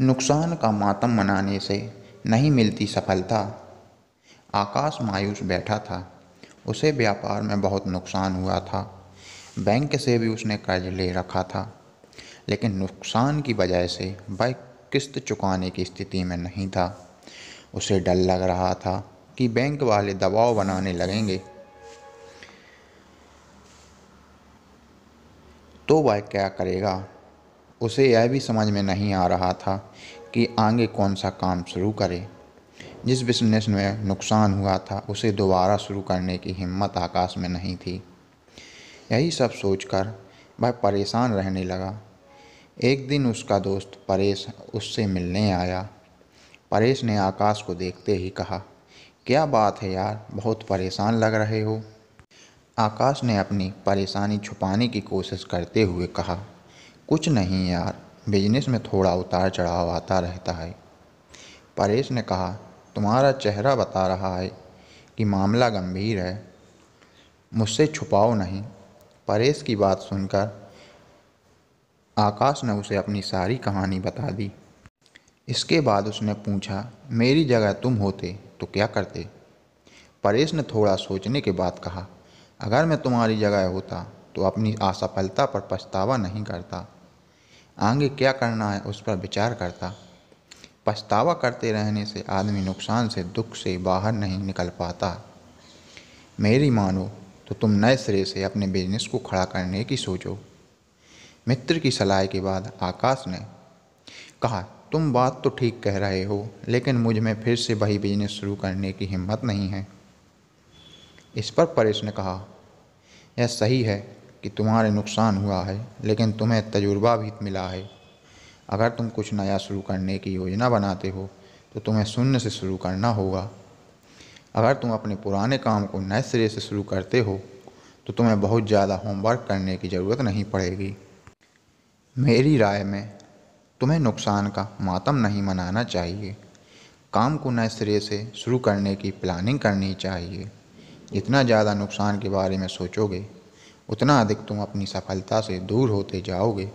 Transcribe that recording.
नुकसान का मातम मनाने से नहीं मिलती सफलता आकाश मायूस बैठा था उसे व्यापार में बहुत नुकसान हुआ था बैंक से भी उसने कर्ज ले रखा था लेकिन नुकसान की वजह से वह किस्त चुकाने की स्थिति में नहीं था उसे डर लग रहा था कि बैंक वाले दबाव बनाने लगेंगे तो वह क्या करेगा उसे यह भी समझ में नहीं आ रहा था कि आगे कौन सा काम शुरू करे जिस बिजनेस में नुकसान हुआ था उसे दोबारा शुरू करने की हिम्मत आकाश में नहीं थी यही सब सोचकर वह परेशान रहने लगा एक दिन उसका दोस्त परेश उससे मिलने आया परेश ने आकाश को देखते ही कहा क्या बात है यार बहुत परेशान लग रहे हो आकाश ने अपनी परेशानी छुपाने की कोशिश करते हुए कहा कुछ नहीं यार बिजनेस में थोड़ा उतार चढ़ाव आता रहता है परेश ने कहा तुम्हारा चेहरा बता रहा है कि मामला गंभीर है मुझसे छुपाओ नहीं परेश की बात सुनकर आकाश ने उसे अपनी सारी कहानी बता दी इसके बाद उसने पूछा मेरी जगह तुम होते तो क्या करते परेश ने थोड़ा सोचने के बाद कहा अगर मैं तुम्हारी जगह होता तो अपनी असफलता पर पछतावा नहीं करता आगे क्या करना है उस पर विचार करता पछतावा करते रहने से आदमी नुकसान से दुख से बाहर नहीं निकल पाता मेरी मानो तो तुम नए सिरे से अपने बिजनेस को खड़ा करने की सोचो मित्र की सलाह के बाद आकाश ने कहा तुम बात तो ठीक कह रहे हो लेकिन मुझ में फिर से वही बिजनेस शुरू करने की हिम्मत नहीं है इस पर परेश ने कहा यह सही है कि तुम्हारे नुकसान हुआ है लेकिन तुम्हें तजुर्बा भी मिला है अगर तुम कुछ नया शुरू करने की योजना बनाते हो तो तुम्हें शून्य से शुरू करना होगा अगर तुम अपने पुराने काम को नए सिरे से शुरू करते हो तो तुम्हें बहुत ज़्यादा होमवर्क करने की ज़रूरत नहीं पड़ेगी मेरी राय में तुम्हें नुकसान का मातम नहीं मनाना चाहिए काम को नए सिरे से शुरू करने की प्लानिंग करनी चाहिए जितना ज़्यादा नुकसान के बारे में सोचोगे उतना अधिक तुम अपनी सफलता से दूर होते जाओगे